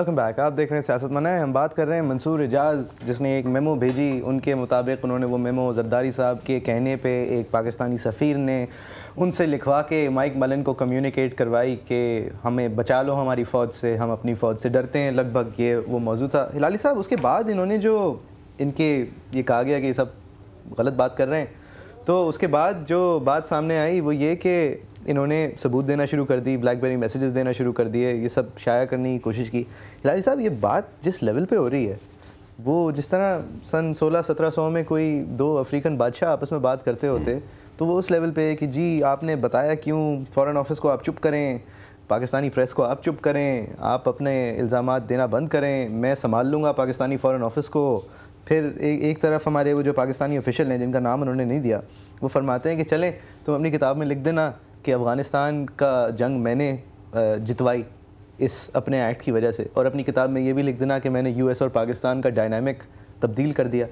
Welcome back आप देख रहे हैं सियासत मना है हम बात कर रहे हैं मंसूर एजाज जिसने एक मेमो भेजी उनके मुताबिक उन्होंने वो मेमो जरदारी साहब के कहने पे एक पाकिस्तानी सफ़ीर ने उनसे लिखवा के माइक मलन को कम्युनिकेट करवाई कि हमें बचा लो हमारी फ़ौज से हम अपनी फ़ौज से डरते हैं लगभग ये वो मौजूद था हिलाली साहब उसके बाद इन्होंने जो इनके ये कहा गया कि सब गलत बात कर रहे हैं तो उसके बाद जो बात सामने आई वो ये कि इन्होंने सबूत देना शुरू कर दी ब्लैकबेरी मैसेजेस देना शुरू कर दिए ये सब शाया करने की कोशिश की हिलारी साहब ये बात जिस लेवल पे हो रही है वो जिस तरह सन 16-1700 में कोई दो अफ्रीकन बादशाह आपस में बात करते होते तो वो उस लेवल पे कि जी आपने बताया क्यों फॉरेन ऑफिस को आप चुप करें पाकिस्तानी प्रेस को आप चुप करें आप अपने इल्ज़ाम देना बंद करें मैं संभाल लूँगा पाकिस्तानी फ़ॉरन ऑफिस को फिर एक एक तरफ हमारे वो जो पाकिस्तानी ऑफिशियल हैं जिनका नाम उन्होंने नहीं दिया वो फरमाते हैं कि चलें तुम अपनी किताब में लिख देना कि अफ़गानिस्तान का जंग मैंने जितवाई इस अपने एक्ट की वजह से और अपनी किताब में ये भी लिख देना कि मैंने यूएस और पाकिस्तान का डायनामिक तब्दील कर दिया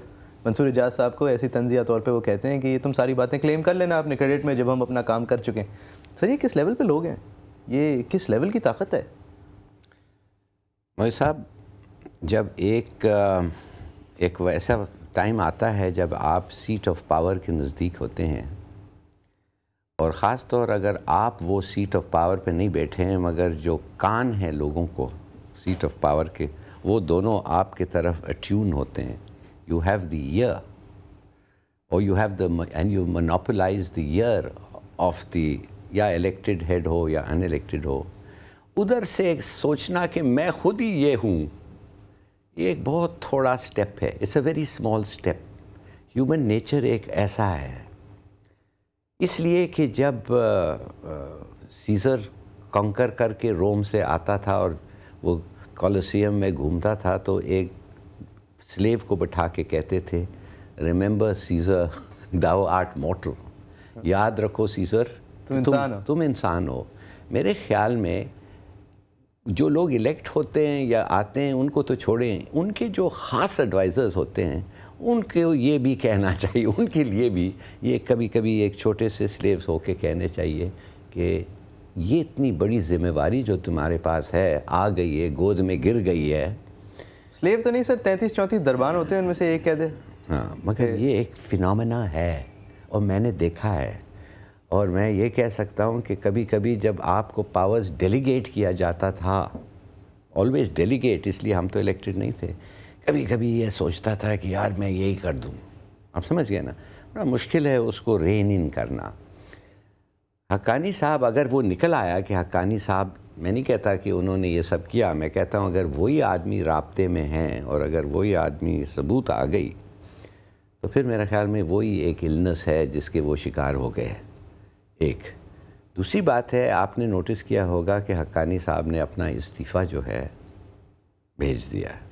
मंसूर एजाज साहब को ऐसी तंजिया तौर पे वो कहते हैं कि ये तुम सारी बातें क्लेम कर लेना अपने क्रेडिट में जब हम अपना काम कर चुके हैं सर ये किस लेवल पे लोग हैं ये किस लेवल की ताकत है मोदी साहब जब एक एक वैसा टाइम आता है जब आप सीट ऑफ पावर के नज़दीक होते हैं और ख़ास तौर अगर आप वो सीट ऑफ पावर पे नहीं बैठे हैं मगर जो कान है लोगों को सीट ऑफ पावर के वो दोनों आपके तरफ अट्यून होते हैं यू हैव द ईयर और you have the end you monopolise the ear of the या इलेक्टेड हेड हो या अनइलेक्टेड हो उधर से सोचना कि मैं खुद ही ये हूँ ये एक बहुत थोड़ा स्टेप है it's a very small step human nature एक ऐसा है इसलिए कि जब सीज़र कंकर करके रोम से आता था और वो कॉलोसियम में घूमता था तो एक स्लेव को बैठा के कहते थे remember Caesar thou art mortal याद रखो सीज़र तुम इंसान हो तुम इंसान हो मेरे ख्याल में जो लोग इलेक्ट होते हैं या आते हैं उनको तो छोड़ें उनके जो ख़ास एडवाइज़र्स होते हैं उनको ये भी कहना चाहिए उनके लिए भी ये कभी कभी एक छोटे से स्लेव्स होके कहने चाहिए कि ये इतनी बड़ी जिम्मेवारी जो तुम्हारे पास है आ गई है गोद में गिर गई है स्लेव तो नहीं सर तैंतीस चौंतीस दरबार होते हैं उनमें से एक कह दे हाँ मगर ये एक फिनमिना है और मैंने देखा है और मैं ये कह सकता हूँ कि कभी कभी जब आपको पावर्स डेलीगेट किया जाता था ऑलवेज डेलीगेट इसलिए हम तो इलेक्टेड नहीं थे कभी कभी ये सोचता था कि यार मैं यही कर दूँ आप समझ गए ना बड़ा मुश्किल है उसको रेन इन करना हक्कानी साहब अगर वो निकल आया कि हक्कानी साहब मैं नहीं कहता कि उन्होंने ये सब किया मैं कहता हूँ अगर वही आदमी रबते में हैं और अगर वही आदमी सबूत आ गई तो फिर मेरा ख्याल में वही एक इलनेस है जिसके वो शिकार हो गए एक दूसरी बात है आपने नोटिस किया होगा कि हक्कानी साहब ने अपना इस्तीफ़ा जो है भेज दिया है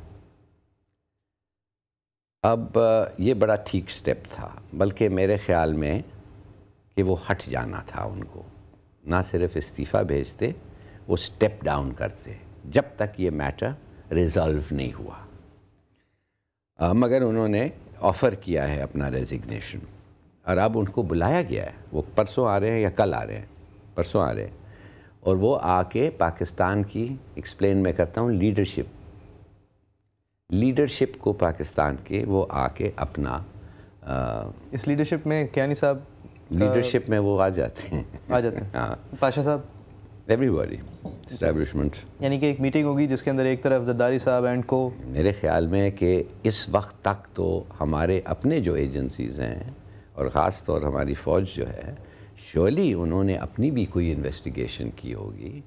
अब ये बड़ा ठीक स्टेप था बल्कि मेरे ख्याल में कि वो हट जाना था उनको ना सिर्फ इस्तीफ़ा भेजते वो स्टेप डाउन करते जब तक ये मैटर रिज़ॉल्व नहीं हुआ आ, मगर उन्होंने ऑफ़र किया है अपना रेजिग्नेशन और अब उनको बुलाया गया है वो परसों आ रहे हैं या कल आ रहे हैं परसों आ रहे हैं और वो आके पाकिस्तान की एक्सप्लेन मैं करता हूँ लीडरशिप लीडरशिप को पाकिस्तान के वो आके अपना आ, इस लीडरशिप में क्या नहीं साहब लीडरशिप में वो आ जाते हैं आ जाते हैं हाँ पाशा साहब एवरीबॉडी यानी कि एक मीटिंग होगी जिसके अंदर एक तरफ जद्दारी साहब एंड को मेरे ख्याल में कि इस वक्त तक तो हमारे अपने जो एजेंसीज़ हैं और ख़ास तौर हमारी फ़ौज जो है श्योरली उन्होंने अपनी भी कोई इन्वेस्टिगेशन की होगी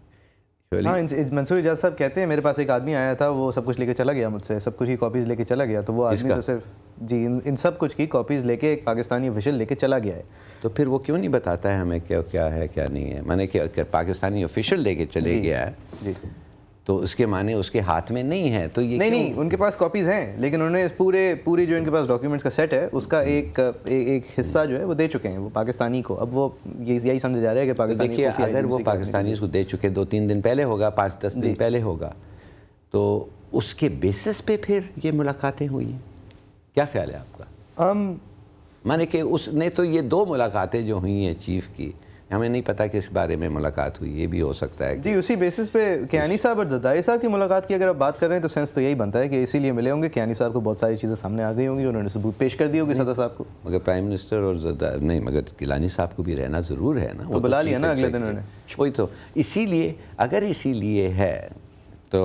हाँ मंसूर एजाज साहब कहते हैं मेरे पास एक आदमी आया था वो सब कुछ लेके चला गया मुझसे सब कुछ की कॉपीज़ लेके चला गया तो वो आदमी तो सिर्फ जी इन, इन सब कुछ की कॉपीज़ लेके एक पाकिस्तानी ऑफिशियल लेके चला गया है तो फिर वो क्यों नहीं बताता है हमें क्या क्या है क्या नहीं है मैंने क्या पाकिस्तानी ऑफिशियल लेके चले गया है जी तो उसके माने उसके हाथ में नहीं है तो ये नहीं नहीं उनके पास कॉपीज हैं लेकिन उन्होंने पूरे पूरे जो इनके पास डॉक्यूमेंट्स का सेट है उसका हम्म। एक ए, एक हिस्सा जो है वो दे चुके हैं वो पाकिस्तानी को अब वो ये यही समझा जा रहा है कि तो पाकिस्तानी देखिए अगर वो पाकिस्तानी उसको दे चुके दो तीन दिन पहले होगा पाँच दस दिन पहले होगा तो उसके बेसिस पे फिर ये मुलाकातें हुई हैं क्या ख्याल है आपका माने कि उसने तो ये दो मुलाकातें जो हुई हैं चीफ की हमें नहीं पता कि इस बारे में मुलाकात हुई ये भी हो सकता है जी उसी बेसिस पे कियानी साहब और जद्दारी साहब की मुलाकात की अगर आप बात कर रहे हैं तो सेंस तो यही बनता है कि इसीलिए मिले होंगे कियानी साहब को बहुत सारी चीज़ें सामने आ गई होंगी उन्होंने सबूत पेश कर दी होगी सदा साहब को मगर प्राइम मिनिस्टर और जद्दार नहीं मगर गिलानी साहब को भी रहना ज़रूर है ना वो तो तो बुला लिया ना अगले दिन उन्होंने वही तो इसीलिए अगर इसीलिए है तो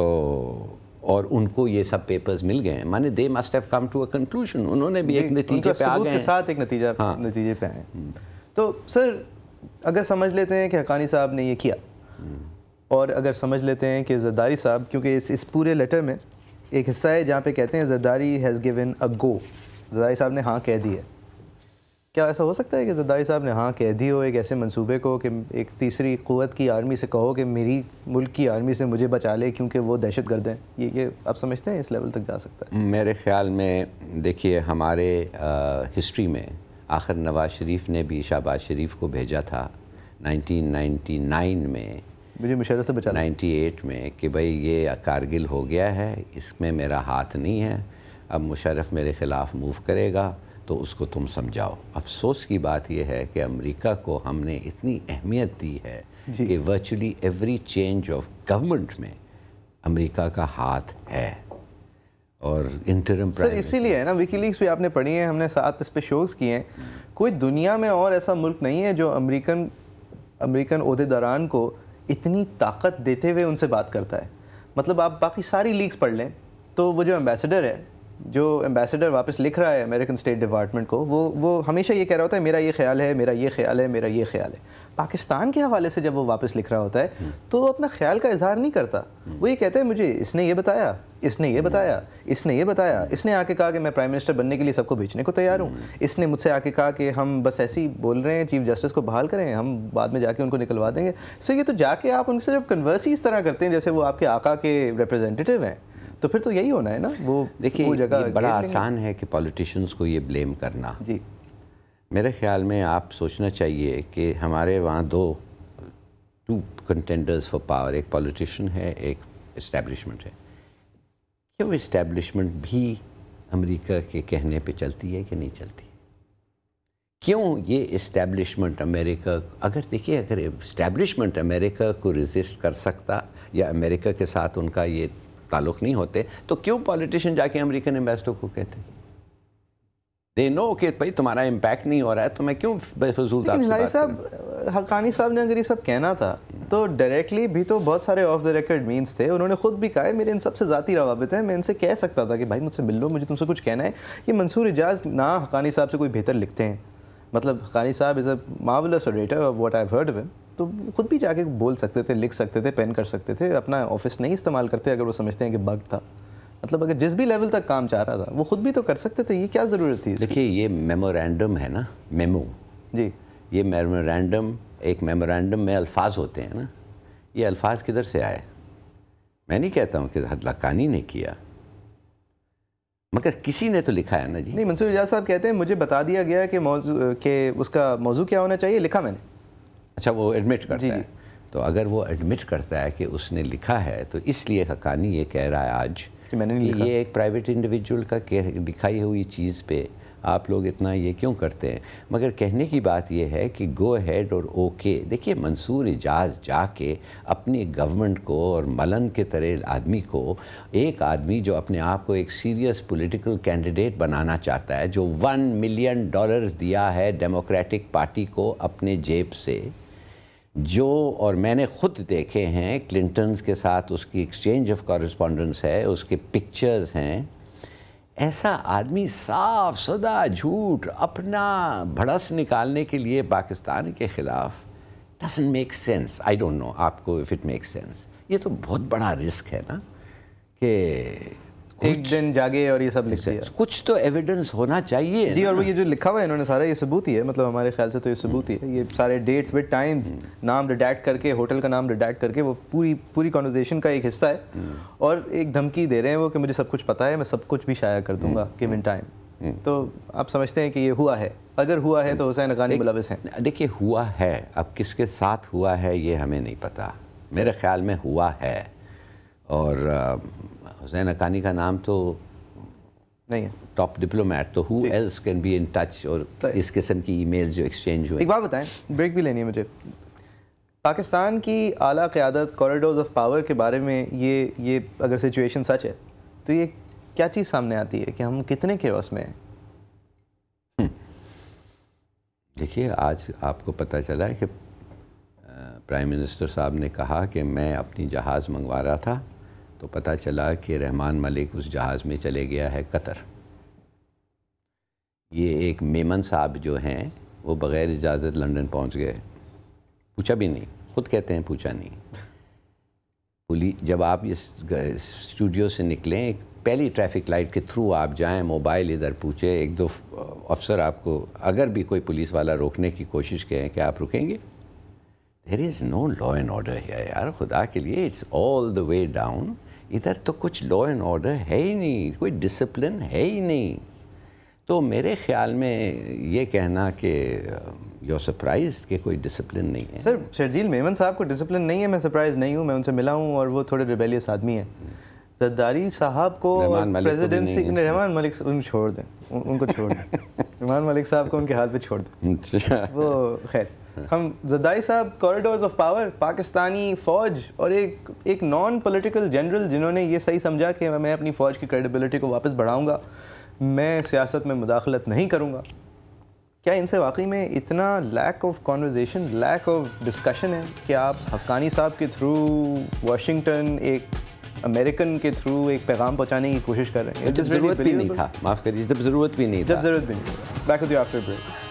और उनको ये सब पेपर्स मिल गए हैं माने they must have come to a conclusion उन्होंने भी एक नतीजे पे आ गए साथ एक नतीजा हाँ। नतीजे पे आए तो सर अगर समझ लेते हैं कि हकानी साहब ने ये किया और अगर समझ लेते हैं कि जरदारी साहब क्योंकि इस इस पूरे लेटर में एक हिस्सा है जहाँ पे कहते हैं Zardari has given a go Zardari साहब ने हाँ कह दी है क्या ऐसा हो सकता है कि जरदारी साहब ने हाँ कह दी हो एक ऐसे मंसूबे को कि एक तीसरी क़वत की आर्मी से कहो कि मेरी मुल्क की आर्मी से मुझे बचा ले क्योंकि वो दहशत गर्द हैं ये ये आप समझते हैं इस लेवल तक जा सकता है मेरे ख्याल में देखिए हमारे आ, हिस्ट्री में आखिर नवाज शरीफ ने भी शहबाज शरीफ को भेजा था 1999 में मुझे मुशर से बचा 98 में कि भाई ये कारगिल हो गया है इसमें मेरा हाथ नहीं है अब मुशरफ मेरे ख़िलाफ़ मूव करेगा तो उसको तुम समझाओ अफसोस की बात यह है कि अमेरिका को हमने इतनी अहमियत दी है कि virtually every change of government में अमेरिका का हाथ है और इंटरम सर इसीलिए है ना विकीलीक्स भी आपने पढ़ी है हमने साथ इस पर शोज़ किए हैं कोई दुनिया में और ऐसा मुल्क नहीं है जो अमेरिकन अमेरिकन अहदेदारान को इतनी ताकत देते हुए उनसे बात करता है मतलब आप बाकी सारी लीग्स पढ़ लें तो वो जो एम्बेसडर है जो एम्बेसडर वापस लिख रहा है अमेरिकन स्टेट डिपार्टमेंट को वो वो हमेशा ये कह रहा होता है मेरा ये ख्याल है मेरा ये ख्याल है मेरा ये ख्याल है पाकिस्तान के हवाले से जब वो वापस लिख रहा होता है हम्म। तो वो अपना ख्याल का इजहार नहीं करता हम्म। वो ये कहता है मुझे इसने ये बताया इसने ये हम्म। बताया इसने ये बताया इसने आके कहा कि मैं प्राइम मिनिस्टर बनने के लिए सबको भेजने को तैयार हूँ इसने मुझसे आके कहा कि हम बस ऐसे ही बोल रहे हैं चीफ जस्टिस को बहाल करें हम बाद में जाके उनको निकलवा देंगे सर ये तो जाके आप उनसे जब कन्वर्स ही इस तरह करते हैं जैसे वो आपके आका के रिप्रेजेंटेटिव हैं तो फिर तो यही होना है ना वो देखिए वो जगह बड़ा आसान है कि पॉलिटिशियंस को ये ब्लेम करना जी मेरे ख्याल में आप सोचना चाहिए कि हमारे वहाँ दो टू कंटेंडर्स फॉर पावर एक पॉलिटिशियन है एक इस्टेब्लिशमेंट है क्यों इस्टेब्लिशमेंट भी अमेरिका के कहने पे चलती है कि नहीं चलती क्यों ये इस्टेब्लिशमेंट अमेरिका अगर देखिए अगर इस्टेब्लिशमेंट अमेरिका को रिजिस्ट कर सकता या अमेरिका के साथ उनका ये ताल्लुक नहीं होते तो क्यों पॉलिटिशियन जाके अमेरिकन एम्बेसडर को कहते दे नो कि भाई तुम्हारा इम्पैक्ट नहीं हो रहा है तो मैं क्यों बेफजूल साहब हकानी साहब ने अगर ये सब कहना था तो डायरेक्टली भी तो बहुत सारे ऑफ द रिकॉर्ड मीन्स थे उन्होंने खुद भी कहा है मेरे इन सबसे ज़ाती रवाबित हैं मैं इनसे कह सकता था कि भाई मुझसे मिल लो मुझे तुमसे कुछ कहना है कि मंसूर एजाज ना हकानी साहब से कोई बेहतर लिखते हैं मतलब हकानी साहब is a marvellous rater of what I heard him तो खुद भी जाके बोल सकते थे लिख सकते थे पेन कर सकते थे अपना ऑफिस नहीं इस्तेमाल करते अगर वो समझते हैं कि बग था मतलब अगर जिस भी लेवल तक काम चाह रहा था वो खुद भी तो कर सकते थे ये क्या ज़रूरत थी देखिए ये मेमोरेंडम है ना मेमो जी ये मेमोरेंडम एक मेमोरेंडम में अल्फाज होते हैं ना ये अल्फाज किधर से आए मैं नहीं कहता हूँ कि हदलाकानी ने किया मगर किसी ने तो लिखा है ना जी नहीं मंसूर एजाज साहब कहते हैं मुझे बता दिया गया कि मौजू के उसका मौजू क्या होना चाहिए लिखा मैंने अच्छा वो एडमिट करता जी, है तो अगर वो एडमिट करता है कि उसने लिखा है तो इसलिए हकानी ये कह रहा है आज कि मैंने नहीं लिखा। ये एक प्राइवेट इंडिविजुअल का लिखाई हुई चीज़ पे आप लोग इतना ये क्यों करते हैं मगर कहने की बात यह है कि गो हैड और ओके देखिए मंसूर एजाज जाके अपनी गवर्नमेंट को और मलन के तरह आदमी को एक आदमी जो अपने आप को एक सीरियस पॉलिटिकल कैंडिडेट बनाना चाहता है जो वन मिलियन डॉलर्स दिया है डेमोक्रेटिक पार्टी को अपने जेब से जो और मैंने खुद देखे हैं क्लिंटन्स के साथ उसकी एक्सचेंज ऑफ कॉरेस्पॉन्डेंस है उसके पिक्चर्स हैं ऐसा आदमी साफ सदा झूठ अपना भड़स निकालने के लिए पाकिस्तान के ख़िलाफ़ doesn't make sense I don't know आपको इफ़ इट मेक सेंस ये तो बहुत बड़ा रिस्क है ना कि एक दिन जागे और ये सब लिख अच्छा, दिया कुछ तो एविडेंस होना चाहिए जी और वो ये जो लिखा हुआ है इन्होंने सारा ये सबूत ही है मतलब हमारे ख्याल से तो ये सबूत ही है ये सारे डेट्स विद टाइम्स नाम रिडैक्ट करके होटल का नाम रिडैक्ट करके वो पूरी पूरी कॉन्वर्जेशन का एक हिस्सा है हम्म। और एक धमकी दे रहे हैं वो कि मुझे सब कुछ पता है मैं सब कुछ भी शाया कर दूंगा इन टाइम हम्म। हम्म। तो आप समझते हैं कि ये हुआ है अगर हुआ है तो हुसैन अकानी मुलविस हैं देखिए हुआ है अब किसके साथ हुआ है ये हमें नहीं पता मेरे ख्याल में हुआ है और हुसैन अकानी का नाम तो नहीं है टॉप डिप्लोमैट तो who else can be in touch और तो- इस किस्म की ईमेल जो एक्सचेंज हुए एक बात बताएं ब्रेक भी लेनी है मुझे पाकिस्तान की आला क़्यादत कॉरिडोर्स ऑफ पावर के बारे में ये ये अगर सिचुएशन सच है तो ये क्या चीज़ सामने आती है कि हम कितने के उसमें हैं हम्म। देखिए आज आपको पता चला है कि प्राइम मिनिस्टर साहब ने कहा कि मैं अपनी जहाज़ मंगवा रहा था तो पता चला कि रहमान मलिक उस जहाज़ में चले गया है कतर ये एक मेमन साहब जो हैं वो बग़ैर इजाज़त लंदन पहुंच गए पूछा भी नहीं ख़ुद कहते हैं पूछा नहीं पुलिस जब आप इस स्टूडियो से निकलें पहली ट्रैफिक लाइट के थ्रू आप जाएं मोबाइल इधर पूछे एक दो अफसर आपको अगर भी कोई पुलिस वाला रोकने की कोशिश करें कि आप रुकेंगे there is no law and order है यार खुदा के लिए it's all the way down इधर तो कुछ लॉ एंड ऑर्डर है ही नहीं कोई डिसिप्लिन है ही नहीं तो मेरे ख्याल में ये कहना कि यो सरप्राइज के कोई डिसिप्लिन नहीं है सर शर्जील मेमन साहब को डिसिप्लिन नहीं है मैं सरप्राइज़ नहीं हूँ मैं उनसे मिला हूँ और वो थोड़े रिबेलियस आदमी हैं हम्म। जद्दारी साहब को प्रेसिडेंसी रहमान मलिक उन छोड़ दें उनको छोड़ दें रहमान मलिक साहब को उनके हाथ पे छोड़ दें अच्छा। वो खैर हम जदाई साहब कॉरिडोर्स ऑफ पावर पाकिस्तानी फ़ौज और एक एक नॉन पॉलिटिकल जनरल जिन्होंने ये सही समझा कि मैं अपनी फ़ौज की क्रेडिबिलिटी को वापस बढ़ाऊंगा मैं सियासत में मुदाखलत नहीं करूँगा क्या इनसे वाकई में इतना lack of conversation lack of discussion है कि आप हक्कानी साहब के थ्रू वाशिंगटन एक अमेरिकन के थ्रू एक पैगाम पहुंचाने की कोशिश कर रहे हैं जब ज़रूरत भी नहीं था माफ़ करिए जब ज़रूरत भी नहीं जब ज़रूरत भी नहीं बैक आफ्टर ब्रेक